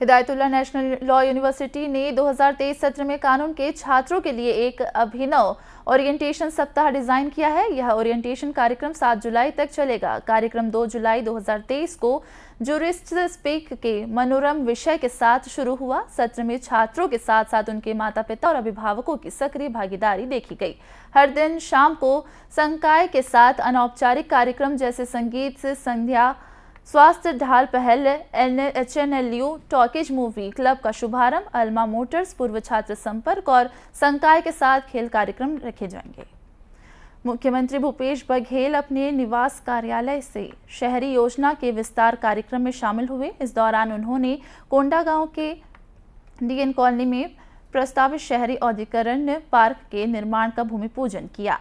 Hidayatullah national law university ने 2023 सत्र में कानून के छात्रों के लिए एक अभिनव ओरिएंटेशन सप्ताह डिजाइन किया है यह ओरिएंटेशन कार्यक्रम 7 जुलाई तक चलेगा कार्यक्रम 2 जुलाई 2023 को जुरिस्ट स्पीक के मनोरम विषय के साथ शुरू हुआ सत्र में छात्रों के साथ साथ उनके माता पिता और अभिभावकों की सक्रिय भागीदारी देखी गई हर दिन शाम को संकाय के साथ अनौपचारिक कार्यक्रम जैसे संगीत से संध्या स्वास्थ्य ढाल पहल N H N L U टॉकेज मूवी क्लब का शुभारंभ अल्मा मोटर्स पूर्व छात्र संपर्क और संकाय के साथ खेल कार्यक्रम रखे जाएंगे मुख्यमंत्री भूपेश बघेल अपने निवास कार्यालय से शहरी योजना के विस्तार कार्यक्रम में शामिल हुए इस दौरान उन्होंने कोंडा गांव के डीएन कॉलोनी में प्रस्तावित शहरी औद्योगिकरण पार्क के निर्माण का भूमि पूजन किया